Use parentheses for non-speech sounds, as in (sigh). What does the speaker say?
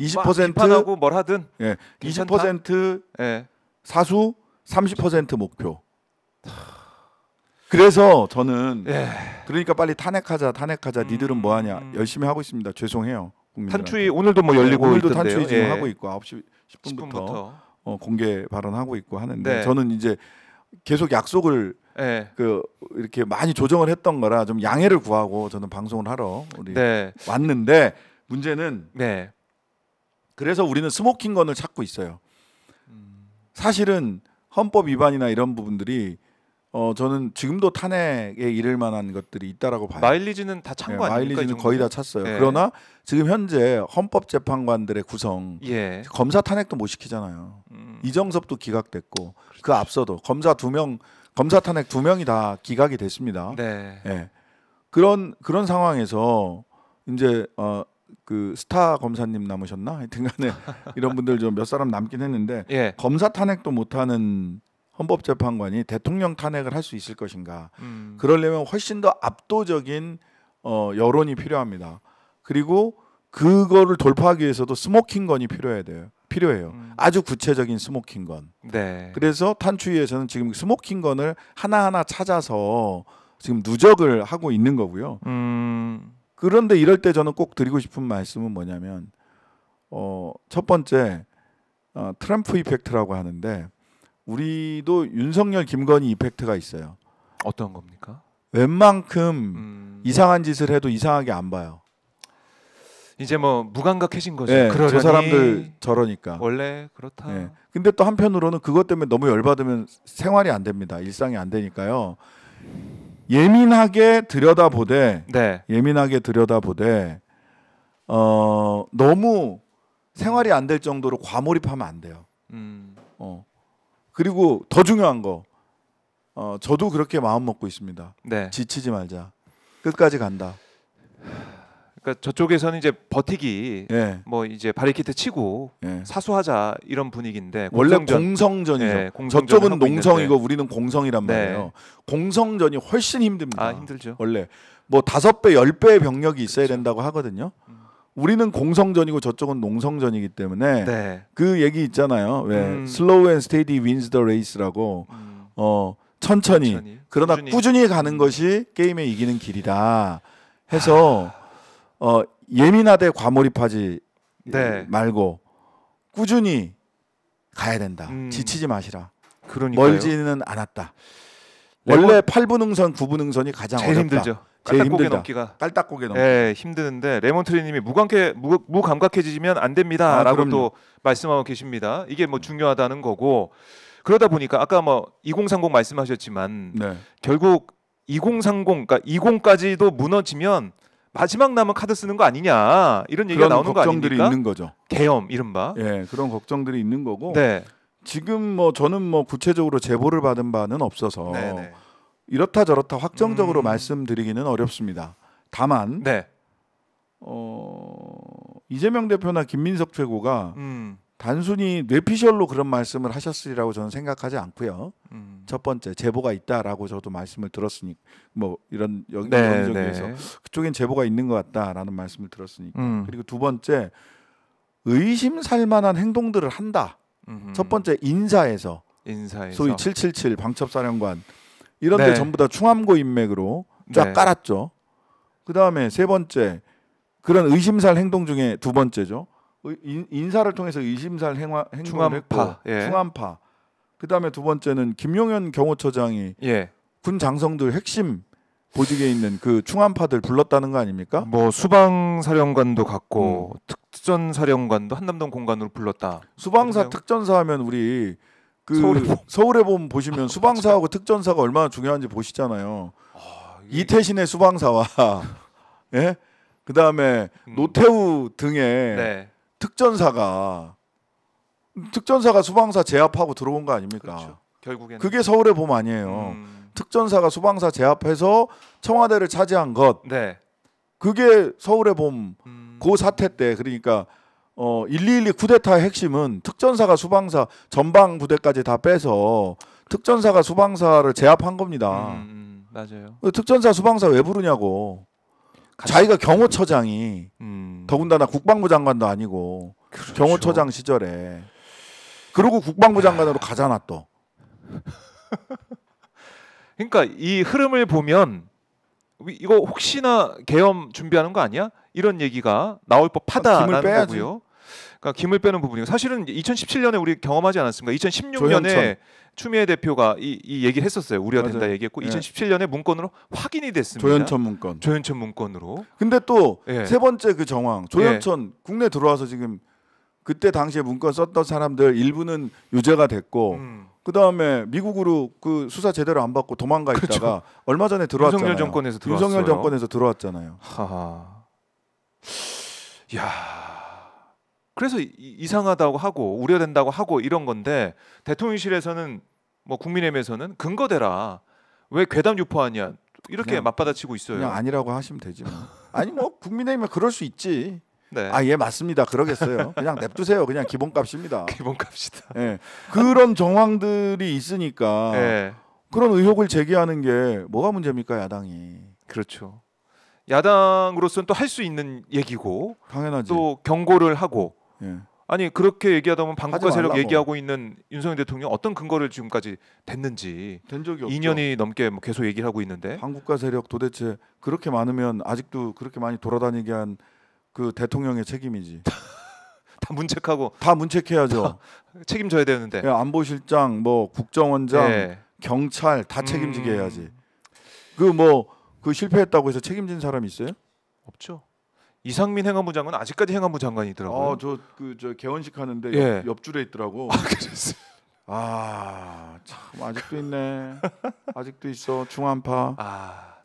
20% 비판하고 뭘 하든 예. 20% 예. 사수 30% 목표. 그래서 저는 예. 그러니까 빨리 탄핵하자 탄핵하자 음, 니들은 뭐 하냐 음. 열심히 하고 있습니다. 죄송해요. 국민들한테. 탄추위 오늘도 뭐 열리고 네, 오늘도 있던데요. 탄추위 지금 예. 하고 있고 9시 10분부터, 10분부터. 어, 공개 발언하고 있고 하는데 네. 저는 이제 계속 약속을 네. 그 이렇게 많이 조정을 했던 거라 좀 양해를 구하고 저는 방송을 하러 우리 네. 왔는데 문제는 네. 그래서 우리는 스모킹건을 찾고 있어요. 사실은 헌법 위반이나 이런 부분들이 어 저는 지금도 탄핵에 이를 만한 것들이 있다라고 봐요. 마일리지는 다 찬거 네, 아닙니까? 마일리지는 거의 다 찼어요. 네. 그러나 지금 현재 헌법재판관들의 구성, 예. 검사 탄핵도 못 시키잖아요. 음. 이정섭도 기각됐고 그렇죠. 그 앞서도 검사 두 명, 검사 탄핵 두 명이 다 기각이 됐습니다. 네. 네. 그런 그런 상황에서 이제 어그 스타 검사님 남으셨나 하여튼간에 (laughs) 이런 분들 좀 몇 사람 남긴 했는데 예. 검사 탄핵도 못하는 헌법재판관이 대통령 탄핵을 할 수 있을 것인가 음. 그러려면 훨씬 더 압도적인 어, 여론이 필요합니다 그리고 그거를 돌파하기 위해서도 스모킹건이 필요해야 돼요 필요해요 음. 아주 구체적인 스모킹건 네. 그래서 탄추위에서는 지금 스모킹건을 하나하나 찾아서 지금 누적을 하고 있는 거고요. 음. 그런데 이럴 때 저는 꼭 드리고 싶은 말씀은 뭐냐면 어, 첫 번째 어, 트럼프 이펙트라고 하는데 우리도 윤석열 김건희 이펙트가 있어요. 어떤 겁니까? 웬만큼 음... 이상한 짓을 해도 이상하게 안 봐요. 이제 뭐 무감각해진 거죠. 네, 그러니저 사람들 저러니까 원래 그렇다. 네. 근데 또 한편으로는 그것 때문에 너무 열받으면 생활이 안 됩니다. 일상이 안 되니까요. 예민하게 들여다보되 네. 예민하게 들여다보되 어 너무 생활이 안 될 정도로 과몰입하면 안 돼요. 음. 어 그리고 더 중요한 거 어, 저도 그렇게 마음 먹고 있습니다. 네. 지치지 말자. 끝까지 간다. 그러니까 저쪽에서는 이제 버티기 예. 뭐 이제 바리키트 치고 예. 사수하자 이런 분위기인데 원래 공성전이죠. 예, 공성전 저쪽은 농성이고 있는데. 우리는 공성이란 네. 말이에요. 네. 공성전이 훨씬 힘듭니다. 아, 힘들죠. 원래 뭐 다섯 배, 열 배의 병력이 있어야 그렇죠. 된다고 하거든요. 음. 우리는 공성전이고 저쪽은 농성전이기 때문에 네. 그 얘기 있잖아요. 왜 음. slow and steady wins the race라고 음. 어 천천히, 천천히, 그러나 꾸준히, 꾸준히 가는 음. 것이 게임에 이기는 길이다 해서 하... 아. 어, 예민하되 과몰입하지 네. 말고 꾸준히 가야 된다. 음. 지치지 마시라. 그러니까요. 멀지는 않았다. 네, 원래 뭐 팔분응선, 구분응선이 가장 제일 어렵다. 힘들죠. 깔딱고개 넘기가 깔딱고개 넘기. 예, 힘드는데 레몬트리님이 무감해 무, 감각해지면안 됩니다라고 아, 또 말씀하고 계십니다. 이게 뭐 중요하다는 거고 그러다 보니까 아까 뭐 2030 말씀하셨지만 네. 결국 2030 그러니까 20까지도 무너지면 마지막 남은 카드 쓰는 거 아니냐 이런 얘기가 나오는 거아니까 걱정들이 있는 거죠. 개엄 이른바. 예, 그런 걱정들이 있는 거고. 네. 지금 뭐 저는 뭐 구체적으로 제보를 받은 바는 없어서 네네. 네. 이렇다 저렇다 확정적으로 음. 말씀드리기는 어렵습니다. 다만 네. 어, 이재명 대표나 김민석 최고가 음. 단순히 뇌피셜로 그런 말씀을 하셨으리라고 저는 생각하지 않고요. 음. 첫 번째 제보가 있다라고 저도 말씀을 들었으니 까뭐 이런 여기 네, 정에서 네. 그쪽엔 제보가 있는 것 같다라는 말씀을 들었으니까 음. 그리고 두 번째 의심 살 만한 행동들을 한다. 음흠. 첫 번째 인사에서, 인사에서. 소위 777 방첩사령관 이런 데 네. 전부 다 충암고 인맥으로 쫙 네. 깔았죠. 그다음에 세 번째 그런 의심살 행동 중에 두 번째죠. 인, 인사를 통해서 의심살 행화, 행동을 충암파, 했고 예. 충암파 그다음에 두 번째는 김용현 경호처장이 예. 군 장성들 핵심 보직에 있는 그 충안파들 불렀다는 거 아닙니까? 뭐 수방 사령관도 갖고 음. 특전 사령관도 한남동 공간으로 불렀다. 수방사 특전사 하면 우리 그서울에 보면 보시면 아, 수방사하고 맞 특전사가 얼마나 중요한지 보시잖아요. 아, 이게... 이태신의 수방사와 (laughs) 예? 그다음에 음. 노태우 등의 네. 특전사가 특전사가 소방사 제압하고 들어온 거 아닙니까? 그렇죠. 결국에 그게 서울의 봄 아니에요. 음. 특전사가 소방사 제압해서 청와대를 차지한 것. 네. 그게 서울의 봄, 음. 그 사태 때, 그러니까, 어, 112 쿠데타의 핵심은 특전사가 소방사 전방 부대까지 다 빼서 특전사가 소방사를 제압한 겁니다. 음, 음. 맞아요. 특전사 소방사왜 부르냐고. 자기가 경호처장이, 음. 더군다나 국방부 장관도 아니고, 그렇죠. 경호처장 시절에 그러고 국방부 장관으로 가잖아 또. (laughs) 그러니까 이 흐름을 보면 이거 혹시나 계엄 준비하는 거 아니야? 이런 얘기가 나올 법하다라는 아, 거고요. 그러니까 김을 빼는 부분이고 사실은 2017년에 우리 경험하지 않았습니까? 2016년에 조현천. 추미애 대표가 이, 이 얘기를 했었어요. 우려가 된다 얘기했고 예. 2017년에 문건으로 확인이 됐습니다. 조현천 문건. 조현천 문건으로. 근데 또세 예. 번째 그 정황. 조현천 예. 국내 들어와서 지금 그때 당시에 문건 썼던 사람들 일부는 유죄가 됐고 음. 그다음에 미국으로 그 수사 제대로 안 받고 도망가 있다가 얼마 전에 들어왔잖아요. 윤석열 정권에서 들어왔어요. 윤석열 정권에서 들어왔잖아요. 하하. 야. 그래서 이상하다고 하고 우려된다고 하고 이런 건데 대통령실에서는 뭐 국민의힘에서는 근거 대라. 왜 괴담 유포하냐. 이렇게 그냥, 맞받아치고 있어요. 그냥 아니라고 하시면 되지. 뭐. 아니 뭐 국민의힘에 그럴 수 있지. 네. 아예 맞습니다. 그러겠어요. 그냥 냅두세요. 그냥 기본값입니다. (laughs) 기본값이다. 예. 그런 정황들이 있으니까 네. 그런 의혹을 제기하는 게 뭐가 문제입니까 야당이? 그렇죠. 야당으로서는 또 할 수 있는 얘기고 당연하지. 또 경고를 하고 예. 아니 그렇게 얘기하다 보면 반국가 세력 얘기하고 있는 윤석열 대통령 어떤 근거를 지금까지 댔는지 된 적이 없죠. 2년이 넘게 뭐 계속 얘기를 하고 있는데 반국가 세력 도대체 그렇게 많으면 아직도 그렇게 많이 돌아다니게 한그 대통령의 책임이지. (laughs) 다 문책하고 다 문책해야죠. 다 (laughs) 책임져야 되는데. 예, 안보실장, 뭐 국정원장, 예. 경찰 다 음. 책임지게 음... 해야지. 그뭐그 뭐, 그 실패했다고 해서 책임진 사람이 있어요? 없죠. 이상민 행안부 장관 아직까지 행안부 장관이더라고요. 아, 저 그저 그, 개원식 하는데 예. 옆, 줄에 있더라고. 아, 그랬어. 아, 참 아직도 있네. 아직도 있어. 중안파 아.